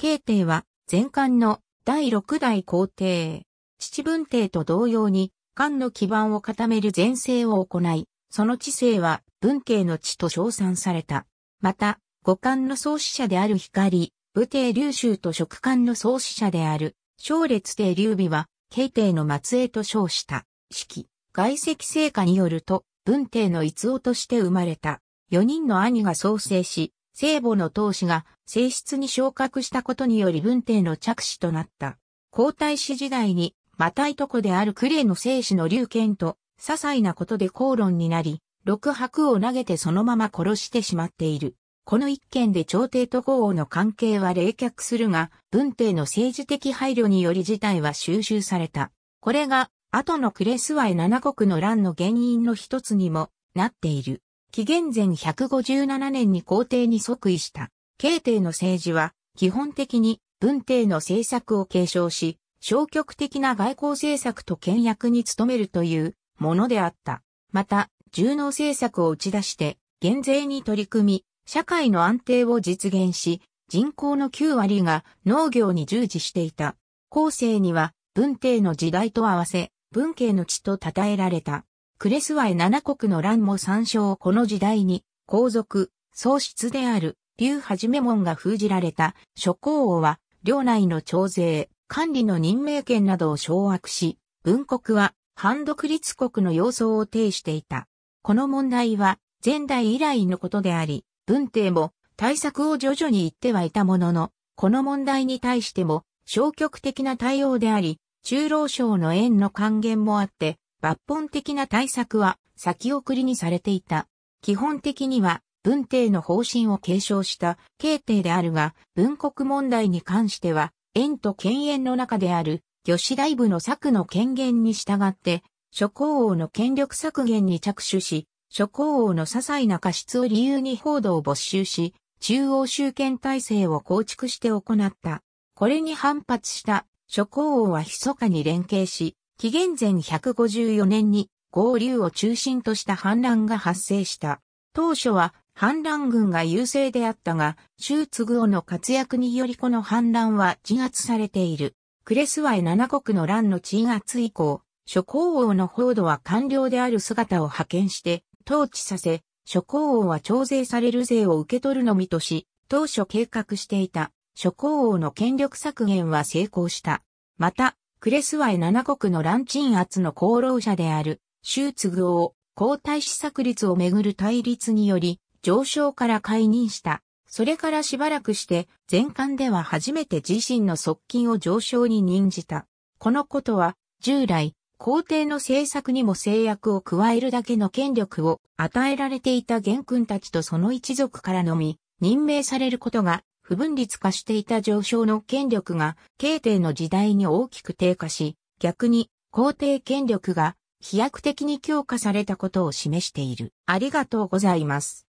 慶帝は前漢の第6代皇帝。父文帝と同様に漢の基盤を固める前世を行い、その知性は文系の地と称賛された。また、五漢の創始者である光、武帝劉州と食漢の創始者である、小列帝劉備は、慶帝の末裔と称した。式、外籍成果によると、文帝の逸夫として生まれた。4人の兄が創生し、聖母の当主が正室に昇格したことにより文帝の着手となった。皇太子時代に、またいとこであるクレイの聖子の龍剣と、些細なことで口論になり、六白を投げてそのまま殺してしまっている。この一件で朝廷と皇王の関係は冷却するが、文帝の政治的配慮により事態は収集された。これが、後のクレスワイ七国の乱の原因の一つにもなっている。紀元前157年に皇帝に即位した、慶帝の政治は、基本的に文帝の政策を継承し、消極的な外交政策と倹約に努めるというものであった。また、重能政策を打ち出して、減税に取り組み、社会の安定を実現し、人口の9割が農業に従事していた。後世には、文帝の時代と合わせ、文系の地と称えられた。クレスワエ七国の乱も参照この時代に、皇族、喪失である、竜はじめ門が封じられた、諸皇王は、領内の徴税、管理の任命権などを掌握し、文国は、反独立国の様相を呈していた。この問題は、前代以来のことであり、文帝も対策を徐々に言ってはいたものの、この問題に対しても消極的な対応であり、中老省の縁の還元もあって、抜本的な対策は先送りにされていた。基本的には文帝の方針を継承した慶帝であるが、文国問題に関しては、縁と権縁の中である、魚師大部の策の権限に従って、諸侯王の権力削減に着手し、諸侯王の些細な過失を理由に報道を没収し、中央集権体制を構築して行った。これに反発した諸侯王は密かに連携し、紀元前154年に合流を中心とした反乱が発生した。当初は反乱軍が優勢であったが、周継夫の活躍によりこの反乱は自圧されている。クレスワイ七国の乱の鎮圧以降、諸侯王の報道は官僚である姿を派遣して統治させ、諸侯王は徴税される税を受け取るのみとし、当初計画していた諸侯王の権力削減は成功した。また、クレスワイ七国の乱鎮圧の功労者である、周継を皇太子作立をめぐる対立により、上昇から解任した。それからしばらくして、前官では初めて自身の側近を上昇に任じた。このことは、従来、皇帝の政策にも制約を加えるだけの権力を与えられていた元君たちとその一族からのみ、任命されることが不分立化していた上昇の権力が、慶帝の時代に大きく低下し、逆に、皇帝権力が飛躍的に強化されたことを示している。ありがとうございます。